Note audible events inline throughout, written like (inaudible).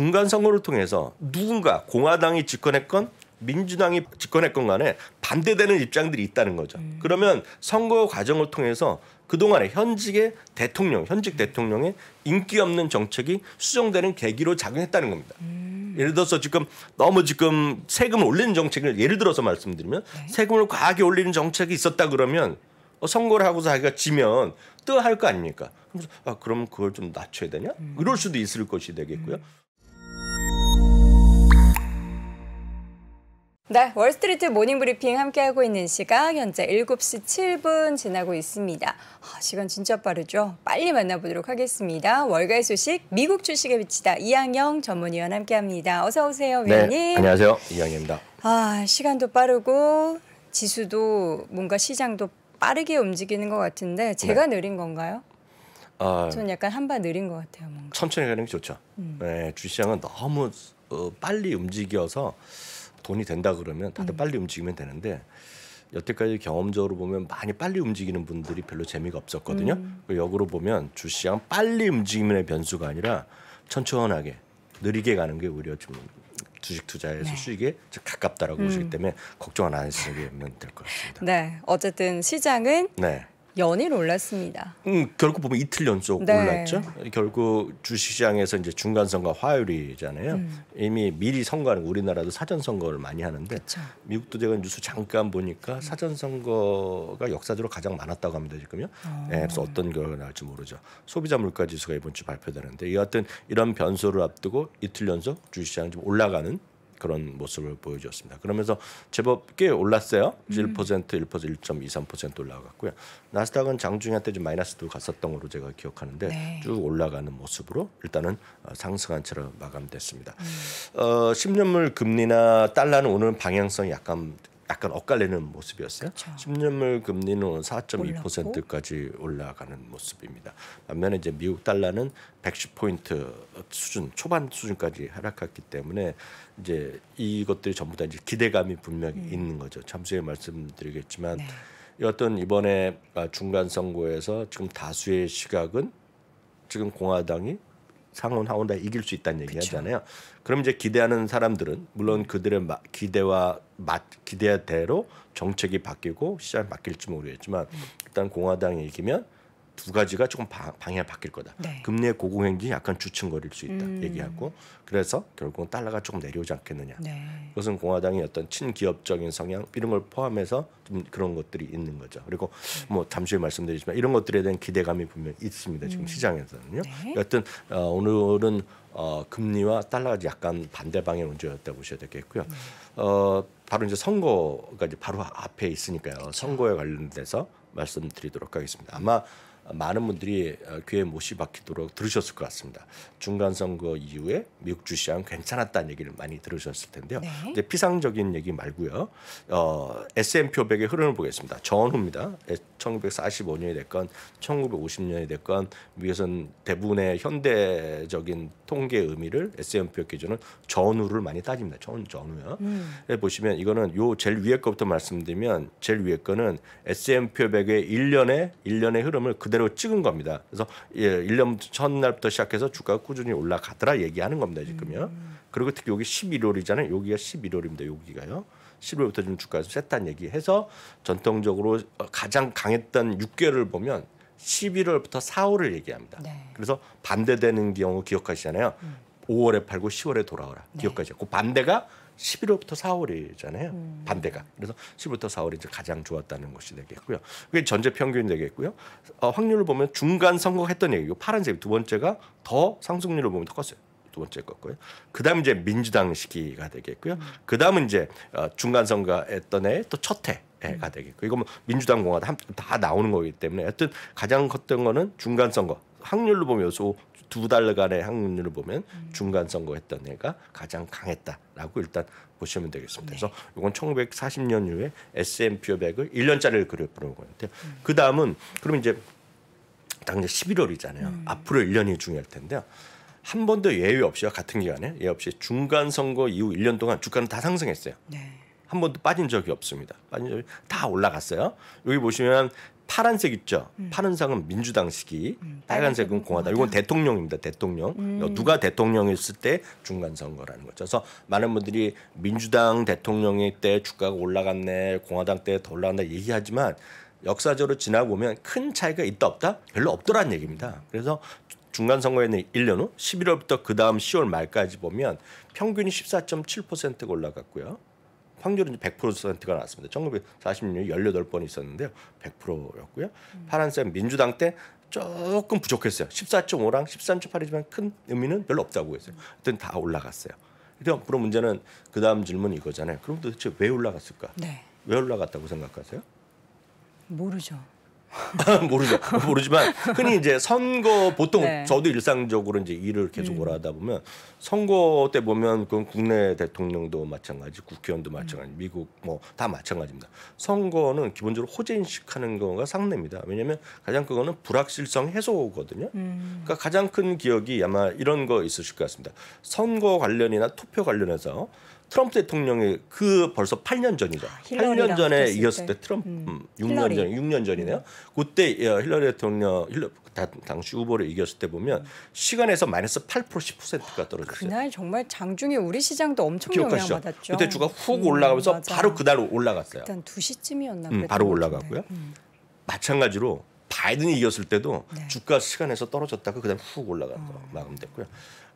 중간 선거를 통해서 누군가 공화당이 집권했건 민주당이 집권했건 간에 반대되는 입장들이 있다는 거죠. 음. 그러면 선거 과정을 통해서 그동안에 현직의 대통령, 현직 대통령의 인기 없는 정책이 수정되는 계기로 작용했다는 겁니다. 음. 예를 들어서 지금 너무 지금 세금을 올리는 정책을 예를 들어서 말씀드리면 네. 세금을 과하게 올리는 정책이 있었다 그러면 어, 선거를 하고 서 자기가 지면 또 할 거 아닙니까? 아, 그럼 그걸 좀 낮춰야 되냐? 음. 이럴 수도 있을 것이 되겠고요. 음. 네, 월스트리트 모닝브리핑 함께하고 있는 시각 현재 7시 7분 지나고 있습니다. 아, 시간 진짜 빠르죠? 빨리 만나보도록 하겠습니다. 월가의 소식, 미국 주식에 비치다 이양영 전문위원 함께합니다. 어서 오세요, 네, 위원님. 네, 안녕하세요, 이양영입니다. 아, 시간도 빠르고 지수도 뭔가 시장도 빠르게 움직이는 것 같은데 제가 네. 느린 건가요? 아, 저는 약간 한발 느린 것 같아요. 뭔가. 천천히 가는 게 좋죠. 음. 네, 주시장은 너무 어, 빨리 움직여서 돈이 된다 그러면 다들 음. 빨리 움직이면 되는데 여태까지 경험적으로 보면 많이 빨리 움직이는 분들이 별로 재미가 없었거든요. 음. 역으로 보면 주시장 빨리 움직이면의 변수가 아니라 천천하게 느리게 가는 게 오히려 좀 주식 투자에서 네. 수익에 가깝다라고 음. 보시기 때문에 걱정 은안 하시는 게될것 같습니다. 네, 어쨌든 시장은 네. 연일 올랐습니다. 음, 결국 보면 이틀 연속 네. 올랐죠. 결국 주식시장에서 이제 중간 선거 화요일이잖아요. 음. 이미 미리 선거하는 우리나라도 사전 선거를 많이 하는데 그쵸. 미국도 제가 뉴스 잠깐 보니까 음. 사전 선거가 역사적으로 가장 많았다고 합니다 지금요. 예, 어. 네, 그래서 어떤 결과가 나올지 모르죠. 소비자 물가 지수가 이번 주 발표되는데 여하튼 이런 변수를 앞두고 이틀 연속 주식시장 좀 올라가는 그런 모습을 보여주었습니다. 그러면서 제법 꽤 올랐어요. 음. 1%, 1%, 1.23% 올라갔고요. 나스닥은 장중에 한 때좀 마이너스도 갔었던 걸로 제가 기억하는데 네. 쭉 올라가는 모습으로 일단은 어, 상승한 채로 마감됐습니다. 음. 어, 10년물 금리나 달러는 오늘 방향성이 약간 약간 엇갈리는 모습이었어요. 그쵸. 10년물 금리는 4.2%까지 올라가는 모습입니다. 반면에 이제 미국 달러는 110포인트 수준 초반 수준까지 하락했기 때문에 이제 이것들이 전부 다 이제 기대감이 분명히 음. 있는 거죠. 잠시에 말씀드리겠지만 네. 여하 이번에 아, 중간 선거에서 지금 다수의 시각은 지금 공화당이 상원 하원 다 이길 수 있다는 얘기 그쵸. 하잖아요. 그럼 이제 기대하는 사람들은 물론 그들의 마, 기대와 맞 기대대로 정책이 바뀌고 시장이 바뀔지 모르겠지만 음. 일단 공화당이 이기면 두 가지가 조금 방, 향이 바뀔 거다. 네. 금리의 고공행진이 약간 주춤거릴 수 있다 음. 얘기하고 그래서 결국은 달러가 조금 내려오지 않겠느냐. 네. 그것은 공화당의 어떤 친기업적인 성향 이런 걸 포함해서 좀 그런 것들이 있는 거죠. 그리고 네. 뭐 잠시 후에 말씀드리지만 이런 것들에 대한 기대감이 분명 있습니다. 지금 음. 시장에서는요. 네. 여튼 어, 오늘은 어, 금리와 달러가 약간 반대 방향 운전이었다고 보셔야 되겠고요. 네. 어, 바로 이제 선거가 이제 바로 앞에 있으니까요. 그렇죠. 선거에 관련돼서 말씀드리도록 하겠습니다. 아마 많은 분들이 어, 귀에 못이 박히도록 들으셨을 것 같습니다. 중간 선거 이후에 미국 주시장 괜찮았다는 얘기를 많이 들으셨을 텐데요. 네. 이제 피상적인 얘기 말고요. 어, S&P 500의 흐름을 보겠습니다. 전후입니다. 1945년이 됐건 1950년이 됐건 미국에서는 대부분의 현대적인 통계 의미를 S&P 기준은 전후를 많이 따집니다. 전 전후요. 음. 예, 보시면 이거는 요 제일 위에 거부터 말씀드리면 제일 위에 거는 S&P 500의 1년의 1년의 흐름을 그대로 제대로 찍은 겁니다. 그래서 예, 1년 첫날부터 시작해서 주가가 꾸준히 올라가더라 얘기하는 겁니다. 지금요. 그리고 특히 여기 11월이잖아요. 여기가 11월입니다. 여기가요. 11월부터 지금 주가에서 셌다는 얘기해서 전통적으로 어, 가장 강했던 6개월을 보면 11월부터 4월을 얘기합니다. 네. 그래서 반대되는 경우 기억하시잖아요. 음. 5월에 팔고 10월에 돌아오라. 네. 기억하시죠. 그 반대가 11월부터 4월이잖아요. 음. 반대가. 그래서 10월부터 4월이 이제 가장 좋았다는 것이 되겠고요. 그게 전제 평균이 되겠고요. 어, 확률을 보면 중간 선거했던 얘기고 파란색 두 번째가 더 상승률을 보면 더 컸어요. 두 번째 거고요 그다음 이제 민주당 시기가 되겠고요. 음. 그다음은 이제 어, 중간 선거했던 해또첫 해. 가 음. 되겠고 이거 뭐 민주당 공화당 다 나오는 거기 때문에 하여튼 가장 컸던 거는 중간 선거 확률로 보면 요소 두 달간의 항률을 보면 음. 중간 선거했던 애가 가장 강했다라고 일단 보시면 되겠습니다. 네. 그래서 이건 1940년 이후에 S&P 500을 1년짜리를 그려보는 건데 음. 그 다음은 그럼 이제 당장 11월이잖아요. 음. 앞으로 1년이 중요할 텐데요. 한 번도 예외 없이 같은 기간에 예외 없이 중간 선거 이후 1년 동안 주가는 다 상승했어요. 네. 한 번도 빠진 적이 없습니다. 빠진 적이 다 올라갔어요. 여기 보시면 파란색 있죠. 음. 파란 색은 민주당 시기, 음. 빨간색은 공화당. 이건 대통령입니다. 대통령. 음. 누가 대통령이었을 때 중간 선거라는 거죠. 그래서 많은 분들이 민주당 대통령일 때 주가가 올라갔네, 공화당 때 더 올라간다 얘기하지만 역사적으로 지나보면 큰 차이가 있다 없다? 별로 없더란 얘기입니다. 그래서 중간 선거에는 1년 후 11월부터 그 다음 10월 말까지 보면 평균이 14.7%가 올라갔고요. 확률은 100%가 나왔습니다. 1946년 18번 있었는데요. 100%였고요. 음. 파란색 민주당 때 조금 부족했어요. 14.5랑 13.8이지만 큰 의미는 별로 없다고 했어요. 음. 하여튼 다 올라갔어요. 그럼 그런 문제는 그 다음 질문 이거잖아요. 이 그럼 도대체 왜 올라갔을까? 네. 왜 올라갔다고 생각하세요? 모르죠. (laughs) 모르죠. 모르지만 흔히 이제 선거 보통 네. 저도 일상적으로 이제 일을 계속 음. 오라 하다 보면 선거 때 보면 그건 국내 대통령도 마찬가지, 국회의원도 음. 마찬가지, 음. 미국 뭐 다 마찬가지입니다. 선거는 기본적으로 호재 인식하는 거가 상례입니다. 왜냐하면 가장 그거는 불확실성 해소거든요. 음. 그러니까 가장 큰 기억이 아마 이런 거 있으실 것 같습니다. 선거 관련이나 투표 관련해서 트럼프 대통령이 그 벌써 8년 전이죠. 아, 8년 전에 이겼을 때, 때 트럼프 음. 6년 음, 전, 6년 전이네요. 음. 그때 예, 힐러리 대통령 힐러 당시 후보를 이겼을 때 보면 시간에서 마이너스 8% 10%가 떨어졌어요. 그날 정말 장중에 우리 시장도 엄청 기억하시죠? 영향받았죠. 그때 주가 훅 올라가면서 음, 바로 그날 올라갔어요. 일단 2시쯤이었나 음, 바로 올라갔고요. 음. 마찬가지로 바이든이 이겼을 때도 네. 주가 시간에서 떨어졌다가 그다음 훅 올라간 거 어. 마감됐고요.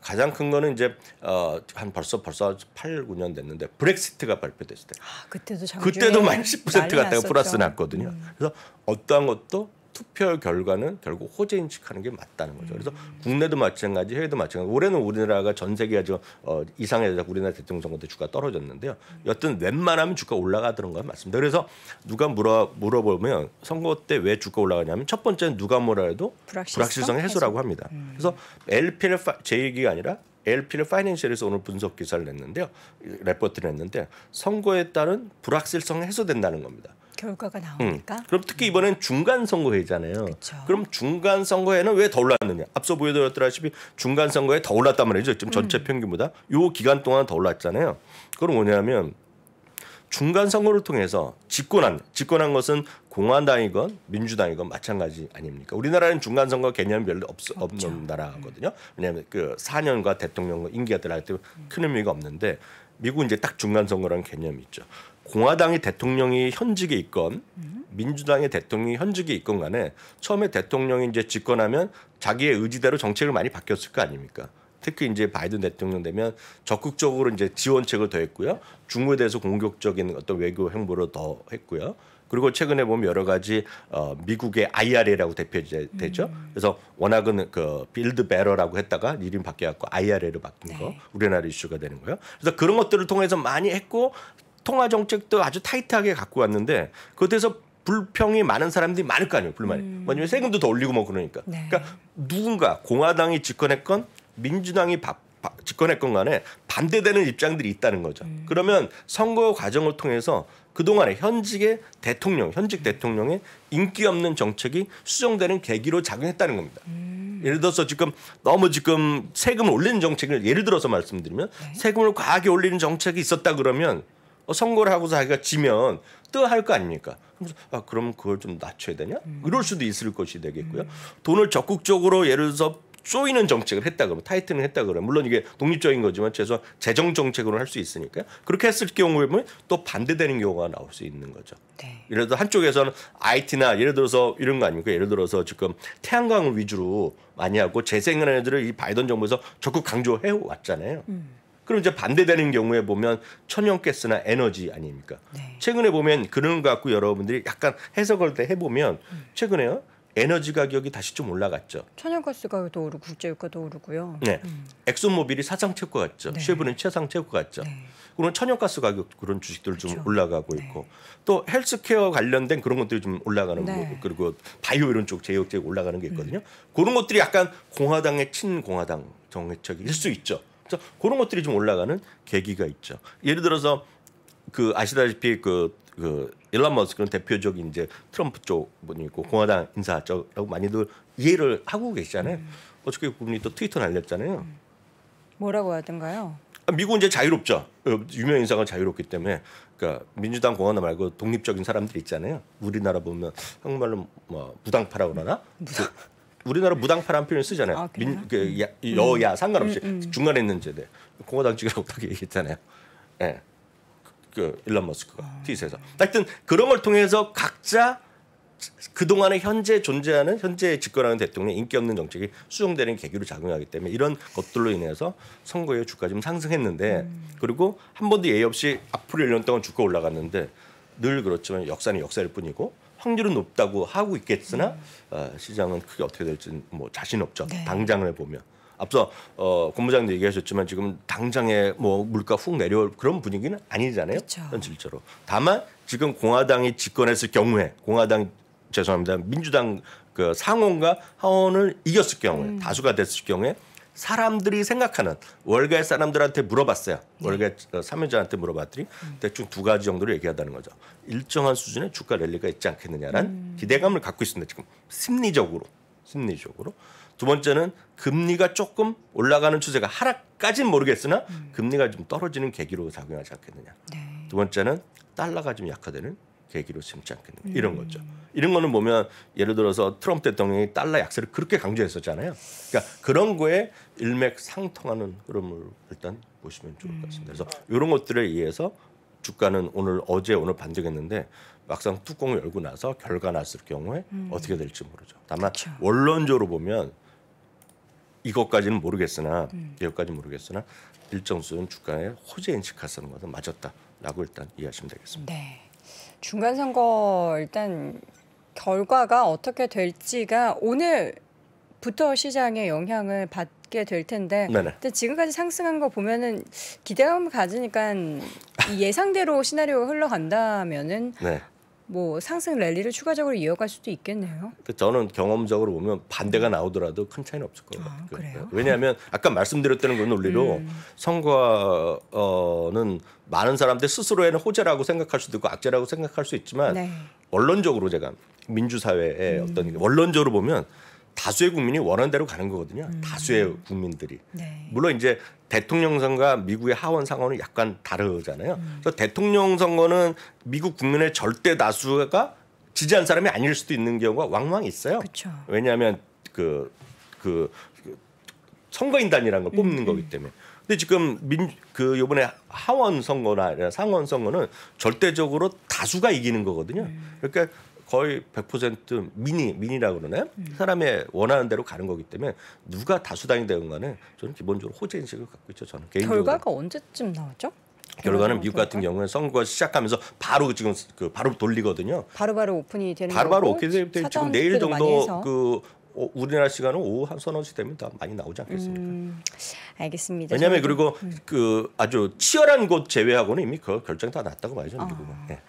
가장 큰 거는 이제 어, 한 벌써 벌써 8, 9년 됐는데 브렉시트가 발표됐을 때. 아, 그때도 그때도 마이너스 10% 갔다가 플러스 났거든요. 음. 그래서 어떠한 것도 투표 결과는 결국 호재 인식하는 게 맞다는 거죠. 그래서 음. 국내도 마찬가지, 해외도 마찬가지. 올해는 우리나라가 전 세계가 지금 어, 이상해서 우리나라 대통령 선거 때 주가 떨어졌는데요. 음. 여튼 웬만하면 주가 올라가더는 건 맞습니다. 그래서 누가 물어 물어보면 선거 때 왜 주가 올라가냐면 첫 번째는 누가 뭐라 해도 불확실성, 불확실성 해소라고 합니다. 음. 그래서 LP를 파, 제 얘기가 아니라 LP를 파이낸셜에서 오늘 분석 기사를 냈는데요. 레포트를 냈는데 선거에 따른 불확실성 해소된다는 겁니다. 결과가 음. 나오니까. 음. 그럼 특히 이번엔 중간 선거회잖아요. 그쵸. 그럼 중간 선거회는왜 더 올랐느냐? 앞서 보여드렸다시피 중간 선거에 더 올랐단 말이죠. 지금 전체 음. 평균보다 요 기간 동안 더 올랐잖아요. 그럼 뭐냐면 중간 선거를 통해서 집권한 집권한 것은 공화당이건 민주당이건 마찬가지 아닙니까? 우리나라는 중간 선거 개념이 별로 없, 없 없는 음. 나라거든요. 왜냐하면 그 4년과 대통령 임기가 들어갈 때큰 의미가 없는데 미국은 이제 딱 중간 선거라는 개념이 있죠. 공화당의 대통령이 현직에 있건 민주당의 대통령이 현직에 있건 간에 처음에 대통령이 이제 집권하면 자기의 의지대로 정책을 많이 바뀌었을 거 아닙니까? 특히 이제 바이든 대통령 되면 적극적으로 이제 지원책을 더 했고요. 중국에 대해서 공격적인 어떤 외교 행보를 더 했고요. 그리고 최근에 보면 여러 가지 어, 미국의 IRA라고 대표되죠. 음. 그래서 워낙은 그 빌드 베러라고 했다가 이름 바뀌어갖고 IRA로 바뀐 거 네. 우리나라 이슈가 되는 거예요. 그래서 그런 것들을 통해서 많이 했고 통화 정책도 아주 타이트하게 갖고 왔는데 그것에서 불평이 많은 사람들이 많을 거 아니에요. 불만이. 음. 왜냐면 세금도 더 올리고 뭐 그러니까. 네. 그러니까 누군가 공화당이 집권했건 민주당이 바, 바, 집권했건 간에 반대되는 입장들이 있다는 거죠. 음. 그러면 선거 과정을 통해서 그동안에 현직의 대통령, 현직 음. 대통령의 인기 없는 정책이 수정되는 계기로 작용했다는 겁니다. 음. 예를 들어서 지금 너무 지금 세금을 올리는 정책을 예를 들어서 말씀드리면 네. 세금을 과하게 올리는 정책이 있었다 그러면 어, 선거를 하고 자기가 지면 또 할 거 아닙니까? 아 그럼 그걸 좀 낮춰야 되냐? 음. 이럴 수도 있을 것이 되겠고요. 음. 돈을 적극적으로 예를 들어서 쪼이는 정책을 했다 그러면 타이틀을 했다 그러면 물론 이게 독립적인 거지만 최소 재정 정책으로 할 수 있으니까요. 그렇게 했을 경우에 보또 반대되는 경우가 나올 수 있는 거죠. 네. 예를 들어 한쪽에서는 IT나 예를 들어서 이런 거 아닙니까? 예를 들어서 지금 태양광을 위주로 많이 하고 재생에너지를 이 바이든 정부에서 적극 강조해 왔잖아요. 음. 그럼 이제 반대되는 경우에 보면 천연가스나 에너지 아닙니까? 네. 최근에 보면 그런 것 같고 여러분들이 약간 해석할때 해보면 음. 최근에요. 에너지 가격이 다시 좀 올라갔죠. 천연가스 가격 오르고 국제유가도 오르고요. 네, 음. 엑소모빌이 사상 최고 같죠. 네. 쉐브는 최상 최고 같죠. 네. 그런 천연가스 가격 그런 주식들 좀 그렇죠. 올라가고 네. 있고 또 헬스케어 관련된 그런 것들이 좀 올라가는 네. 거 그리고 바이오 이런 쪽 제약 제 올라가는 게 있거든요. 음. 그런 것들이 약간 공화당의 친공화당 정책일 수 있죠. 그래서 그런 것들이 좀 올라가는 계기가 있죠. 예를 들어서 그 아시다시피 그, 그 일론 머스크는 대표적인 이제 트럼프 쪽 분이고 공화당 인사 쪽이라고 많이들 이해를 하고 계시잖아요. 음. 어저께 그분이 또 트위터 날렸잖아요. 음. 뭐라고 하던가요? 아, 미국은 이제 자유롭죠. 어, 유명 인사가 자유롭기 때문에 그러니까 민주당 공화당 말고 독립적인 사람들 있잖아요. 우리나라 보면 한국말로 뭐부당파라고 그러나 무당. 우리나라 무당파란 표현 을 쓰잖아요. 아, 민, 그, 음. 야, 여야 음, 상관없이 음, 음. 중간에 있는 제대 공화당 측이라고 딱 (laughs) 얘기했잖아요. 예. 네. 그 일론 머스크가 아, 트윗에서 하여튼 그런 걸 통해서 각자 그동안에 현재 존재하는 현재 집권하는 대통령의 인기 없는 정책이 수용되는 계기로 작용하기 때문에 이런 것들로 인해서 선거의 주가 좀 상승했는데 음. 그리고 한 번도 예의 없이 앞으로 1년 동안 주가 올라갔는데 늘 그렇지만 역사는 역사일 뿐이고 확률은 높다고 하고 있겠으나 음. 어, 시장은 크게 어떻게 될지는 뭐 자신 없죠. 네. 당장을 보면. 앞서 어, 본부장도 얘기하셨지만 지금 당장에 뭐 물가 훅 내려올 그런 분위기는 아니잖아요. 그쵸. 현실적으로. 다만 지금 공화당이 집권했을 경우에 공화당 죄송합니다 민주당 그 상원과 하원을 이겼을 경우에 음. 다수가 됐을 경우에 사람들이 생각하는 월가의 사람들한테 물어봤어요. 네. 월가 어, 사면자한테 물어봤더니 음. 대충 두 가지 정도로 얘기하다는 거죠. 일정한 수준의 주가 랠리가 있지 않겠느냐란 음. 기대감을 갖고 있습니다. 지금 심리적으로 심리적으로 두 번째는 금리가 조금 올라가는 추세가 하락까지는 모르겠으나 음. 금리가 좀 떨어지는 계기로 작용하지 않겠느냐. 네. 두 번째는 달러가 좀 약화되는 계기로 삼지 않겠는가 음. 이런 거죠. 이런 거는 보면 예를 들어서 트럼프 대통령이 달러 약세를 그렇게 강조했었잖아요. 그러니까 그런 거에 일맥상통하는 흐름을 일단 보시면 좋을 것 음. 같습니다. 그래서 이런 것들에 의해서 주가는 오늘 어제 오늘 반등했는데 막상 뚜껑을 열고 나서 결과 났을 경우에 음. 어떻게 될지 모르죠. 다만 그쵸. 원론적으로 보면 이것까지는 모르겠으나 음. 여기까지 모르겠으나 일정 수준 주가의 호재 인식 가스는 것은 맞았다라고 일단 이해하시면 되겠습니다. 네. 중간 선거 일단 결과가 어떻게 될지가 오늘부터 시장에 영향을 받게 될 텐데 네네. 근데 지금까지 상승한 거 보면은 기대감을 가지니까 예상대로 시나리오가 흘러간다면은 네. 뭐 상승 랠리를 추가적으로 이어갈 수도 있겠네요. 그 저는 경험적으로 보면 반대가 나오더라도 큰 차이는 없을 것 아, 같아요. 아, 그래요? 왜냐하면 아까 말씀드렸다는 그 논리로 음. 선거는 많은 사람들 스스로에는 호재라고 생각할 수도 있고 악재라고 생각할 수 있지만 네. 원론적으로 제가 민주사회의 음. 어떤 원론적으로 보면 다수의 국민이 원하는 대로 가는 거거든요. 음. 다수의 국민들이. 네. 물론 이제 대통령 선거와 미국의 하원 상원은 약간 다르잖아요. 음. 그래서 대통령 선거는 미국 국민의 절대 다수가 지지한 사람이 아닐 수도 있는 경우가 왕왕 있어요. 그쵸. 왜냐하면 그그 그 선거인단이라는 걸 음, 뽑는 음. 거기 때문에. 근데 지금 민그 요번에 하원 선거나 상원 선거는 절대적으로 다수가 이기는 거거든요. 음. 그러니까 거의 100% 미니 미니라 그러네 음. 사람의 원하는 대로 가는 거기 때문에 누가 다수당이 되건 간에 저는 기본적으로 호재 인식을 갖고 있죠 저는 개인적으로 결과가 언제쯤 나왔죠? 결과는 미국 같은 경우는 선거 시작하면서 바로 지금 그 바로 돌리거든요. 바로바로 바로 오픈이 되는 바로바로 오픈이 되 지금 내일 정도 그 어, 우리나라 시간은 오후 한 서너 시 되면 다 많이 나오지 않겠습니까? 음, 알겠습니다. 왜냐하면 그리고 음. 그 아주 치열한 곳 제외하고는 이미 그 결정 이다 났다고 봐야죠 미국은. 네.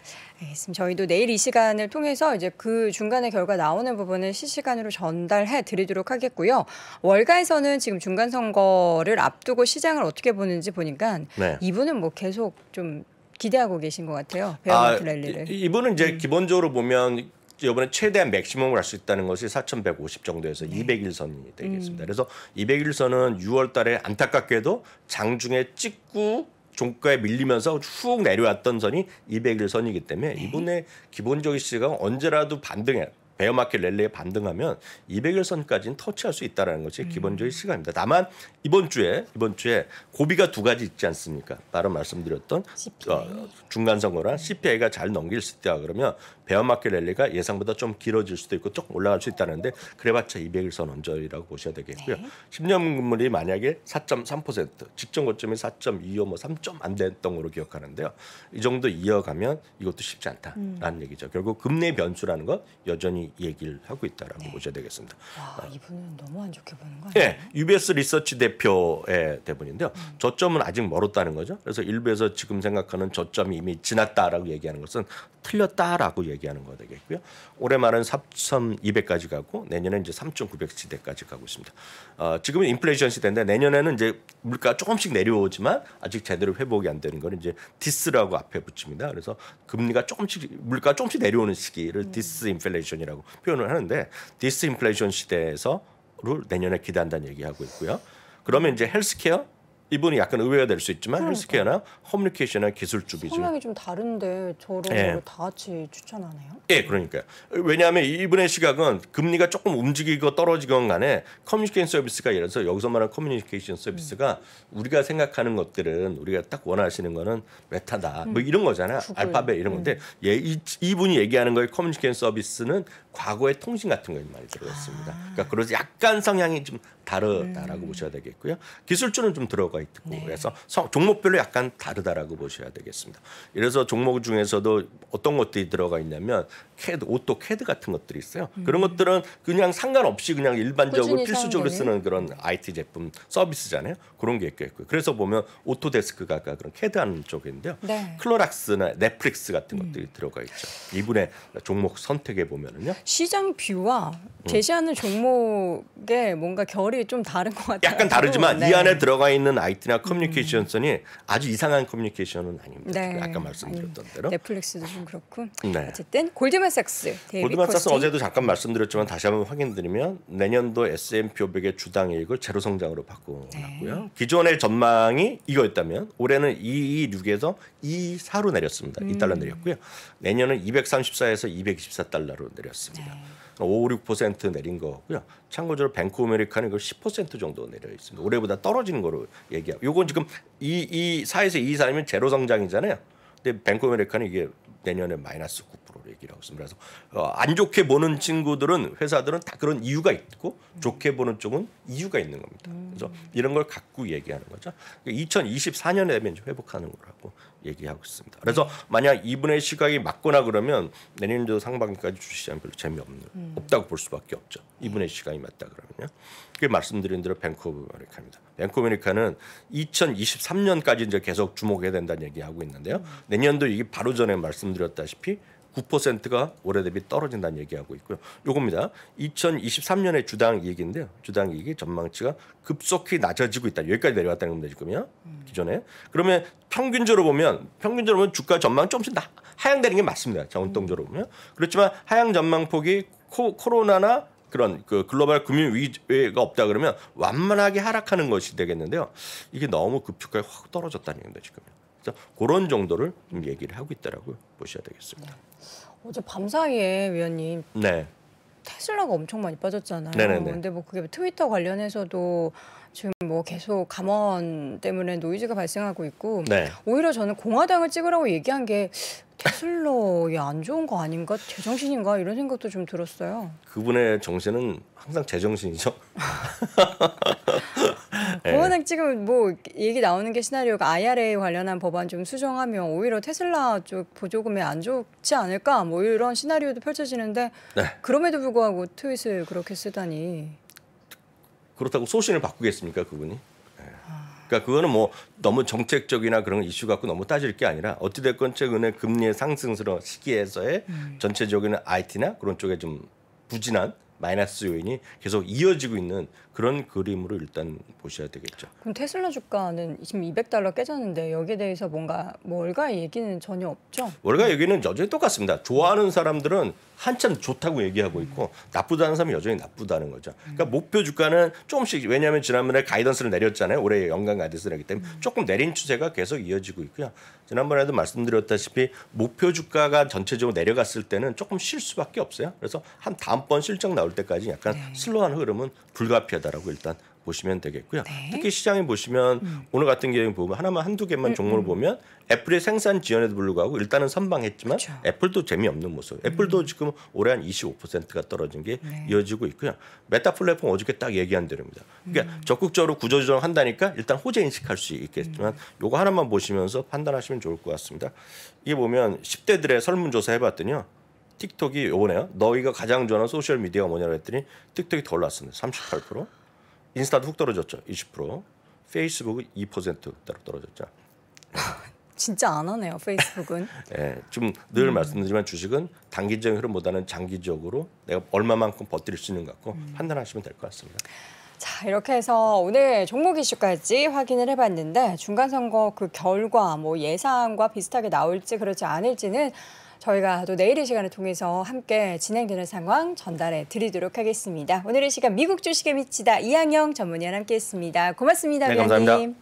알겠습니다. 저희도 내일 이 시간을 통해서 이제 그 중간에 결과 나오는 부분을 실시간으로 전달해 드리도록 하겠고요. 월가에서는 지금 중간 선거를 앞두고 시장을 어떻게 보는지 보니까 네. 이분은 뭐 계속 좀 기대하고 계신 것 같아요. 아, 베어마트 아, 랠리를. 이분은 이제 음. 기본적으로 보면 이번에 최대한 맥시멈을 할 수 있다는 것이 4,150 정도에서 네. 200일선이 되겠습니다. 음. 그래서 200일선은 6월 달에 안타깝게도 장중에 찍고 종가에 밀리면서 쭉 내려왔던 선이 200일 선이기 때문에 네. 이분의 기본적인 시세가 언제라도 반등해 베어마켓 랠리에 반등하면 200일 선까지는 터치할 수 있다라는 것이 음. 기본적인 시간입니다. 다만 이번 주에 이번 주에 고비가 두 가지 있지 않습니까? 바로 말씀드렸던 CPI. 어, 중간 선거랑 CPI가 잘 넘길 수 있다 그러면 배어마켓 랠리가 예상보다 좀 길어질 수도 있고 조금 올라갈 수 있다는데 그래봤자 200일선 언저리라고 보셔야 되겠고요. 네. 10년 금물이 만약에 4.3% 직전 고점이 4.25뭐 3점 안 됐던 걸로 기억하는데요. 이 정도 이어가면 이것도 쉽지 않다라는 음. 얘기죠. 결국 금리 변수라는 건 여전히 얘기를 하고 있다라고 네. 보셔야 되겠습니다. 와, 이분은 너무 안 좋게 보는 거아요 네, UBS 리서치 대표의 대본인데요. 음. 저점은 아직 멀었다는 거죠. 그래서 일부에서 지금 생각하는 저점이 이미 지났다라고 얘기하는 것은 틀렸다라고 얘기. 얘기하는 거 되겠고요. 올해 말은 3,200까지 가고 내년에 이제 3,900시대까지 가고 있습니다. 어, 지금은 인플레이션 시대인데 내년에는 이제 물가 조금씩 내려오지만 아직 제대로 회복이 안 되는 거는 이제 디스라고 앞에 붙입니다. 그래서 금리가 조금씩 물가 조금씩 내려오는 시기를 음. 디스 인플레이션이라고 표현을 하는데 디스 인플레이션 시대에서 내년에 기대한다는 얘기하고 있고요. 그러면 이제 헬스케어 이분이 약간 의외가 될 수 있지만 그러니까. 헬스케어나 커뮤니케이션이 기술 쪽이죠. 성향이 좀 다른데 저를 예. 다 같이 추천하네요. 예, 그러니까요. 왜냐하면 이분의 시각은 금리가 조금 움직이고 떨어지건 간에 커뮤니케이션 서비스가 예를 들어서 여기서 말하는 커뮤니케이션 서비스가 음. 우리가 생각하는 것들은 우리가 딱 원하시는 거는 메타다. 뭐 음. 뭐 이런 거잖아. 구글. 알파벳 이런 음. 건데 음. 예, 이, 이분이 얘기하는 거에 커뮤니케이션 서비스는 과거의 통신 같은 거에 많이 들어갔습니다. 아. 그러니까 그래서 약간 성향이 좀 다르다라고 음. 보셔야 되겠고요. 기술주는 좀 들어가 있고 네. 그래서 성, 종목별로 약간 다르다라고 보셔야 되겠습니다. 이래서 종목 중에서도 어떤 것들이 들어가 있냐면 캐드, 오토 캐드 같은 것들이 있어요. 음. 그런 것들은 그냥 상관없이 그냥 일반적으로 필수적으로 쓰는 그런 IT 제품 서비스잖아요. 그런 게 있겠고요. 그래서 보면 오토데스크가 그런 캐드 하는 쪽인데요. 네. 클로락스나 넷플릭스 같은 음. 것들이 들어가 있죠. 이분의 종목 선택에 보면은요. 시장 뷰와 음. 제시하는 종목의 뭔가 결이 좀 다른 것 같아요. 약간 다르지만 네. 이 안에 들어가 있는 IT나 음. 커뮤니케이션선이 음. 아주 이상한 커뮤니케이션은 아닙니다. 네. 아까 말씀드렸던 대로. 넷플릭스도 좀 그렇고. 네. 어쨌든 골드만삭스. 골드만삭스 어제도 잠깐 말씀드렸지만 다시 한번 확인드리면 내년도 S&P 500의 주당 이익을 제로 성장으로 바꾸놨고요. 네. 기존의 전망이 이거였다면 올해는 226에서 24로 내렸습니다. 음. 2달러 내렸고요. 내년은 234에서 224달러로 내렸습니다. 있습니다. 네. 5, 6% 내린 거고요. 참고적으로 뱅크 오메리카는 그걸10% 정도 내려 있습니다. 올해보다 떨어지는 거로 얘기하고 요건 지금 이, 이 4에서 2, 4이면 제로 성장이잖아요. 근데 뱅크 오메리카는 이게 내년에 마이너스 9%로 얘기를 하고 있습니다. 그래서 어, 안 좋게 보는 친구들은 회사들은 다 그런 이유가 있고 음. 좋게 보는 쪽은 이유가 있는 겁니다. 음. 그래서 이런 걸 갖고 얘기하는 거죠. 그러니까 2024년에 되면 회복하는 거라고 얘기하고 있습니다. 그래서 만약 이분의 시각이 맞거나 그러면 내년도 상반기까지 주식시장 별로 재미없는 음. 없다고 볼 수밖에 없죠. 네. 이분의 시각이 맞다 그러면요. 그 말씀드린 대로 뱅크 오브 아메리카입니다. 뱅크 오브 아메리카는 2023년까지 이제 계속 주목해야 된다는 얘기하고 있는데요. 음. 내년도 이게 바로 전에 말씀드렸다시피 9%가 올해 대비 떨어진다는 얘기하고 있고요. 요겁니다. 2023년의 주당 이익인데요. 주당 이익이 전망치가 급속히 낮아지고 있다. 여기까지 내려왔다는 겁니다. 지금요. 음. 기존에. 그러면 평균적으로 보면 평균적으로 보면 주가 전망 조금씩 나, 하향되는 게 맞습니다. 자운동적으로 음. 보면. 그렇지만 하향 전망폭이 코, 코로나나 그런 그 글로벌 금융 위기가 없다 그러면 완만하게 하락하는 것이 되겠는데요. 이게 너무 급격하게확 떨어졌다는 겁니다. 지금. 그래서 그런 정도를 좀 얘기를 하고 있다라고 보셔야 되겠습니다. 네. 어제 밤 사이에 위원님. 네. 테슬라가 엄청 많이 빠졌잖아요. 네네네. 네, 네. 근데 뭐 그게 트위터 관련해서도 지금 뭐 계속 감원 때문에 노이즈가 발생하고 있고 네. 오히려 저는 공화당을 찍으라고 얘기한 게 테슬러에 안 좋은 거 아닌가 제정신인가 이런 생각도 좀 들었어요. 그분의 정신은 항상 제정신이죠. (laughs) 예. 그거는 지금 뭐 얘기 나오는 게 시나리오가 IRA 관련한 법안 좀 수정하면 오히려 테슬라 쪽 보조금에 안 좋지 않을까 뭐 이런 시나리오도 펼쳐지는데 네. 그럼에도 불구하고 트윗을 그렇게 쓰다니 그렇다고 소신을 바꾸겠습니까 그분이? 예. 그러니까 그거는 뭐 너무 정책적이나 그런 이슈 갖고 너무 따질 게 아니라 어찌됐건 최근에 금리의 상승스러운 시기에서의 음. 전체적인 IT나 그런 쪽에 좀 부진한 마이너스 요인이 계속 이어지고 있는 그런 그림으로 일단 보셔야 되겠죠. 그럼 테슬라 주가는 지금 200달러 깨졌는데 여기에 대해서 뭔가 뭐 월가 얘기는 전혀 없죠? 월가 얘기는 여전히 똑같습니다. 좋아하는 사람들은 한참 좋다고 얘기하고 있고 나쁘다는 사람은 여전히 나쁘다는 거죠. 그러니까 목표 주가는 조금씩 왜냐하면 지난번에 가이던스를 내렸잖아요. 올해 연간 가이던스를 하기 때문에 음. 조금 내린 추세가 계속 이어지고 있고요. 지난번에도 말씀드렸다시피 목표 주가가 전체적으로 내려갔을 때는 조금 쉴 수밖에 없어요. 그래서 한 다음번 실적 나올 때까지 약간 네. 슬로한 흐름은 불가피하다라고 일단 보시면 되겠고요. 네. 특히 시장에 보시면 음. 오늘 같은 경우 보면 하나만 한두 개만 음, 종목을 음. 보면 애플의 생산 지연에도 불구하고 일단은 선방했지만 그쵸. 애플도 재미없는 모습. 애플도 음. 지금 올해 한 25%가 떨어진 게 네. 이어지고 있고요. 메타 플랫폼 어저께 딱 얘기한 대로입니다. 그러니까 음. 적극적으로 구조 조정한다니까 일단 호재 인식할 수 있겠지만 음. 요거 하나만 보시면서 판단하시면 좋을 것 같습니다. 이게 보면 10대들의 설문조사 해봤더니요. 틱톡이 요번에 너희가 가장 좋아하는 소셜 미디어가 뭐냐 그랬더니 틱톡이 더 올랐습니다. 38%. 인스타도 훅 떨어졌죠. 20%. 페이스북은 2% 따로 떨어졌죠. (laughs) 진짜 안 하네요. 페이스북은. (laughs) 예, 네, 좀늘 음. 말씀드리지만 주식은 단기적인 흐름보다는 장기적으로 내가 얼마만큼 버틸 수 있는 것 같고 음. 판단하시면 될 것 같습니다. 자, 이렇게 해서 오늘 종목 이슈까지 확인을 해봤는데 중간선거 그 결과 뭐 예상과 비슷하게 나올지 그렇지 않을지는 저희가 또 내일 이 시간을 통해서 함께 진행되는 상황 전달해 드리도록 하겠습니다. 오늘 의 시간 미국 주식에 미치다 이양영 전문위원 함께했습니다. 고맙습니다. 네, 감사합니다.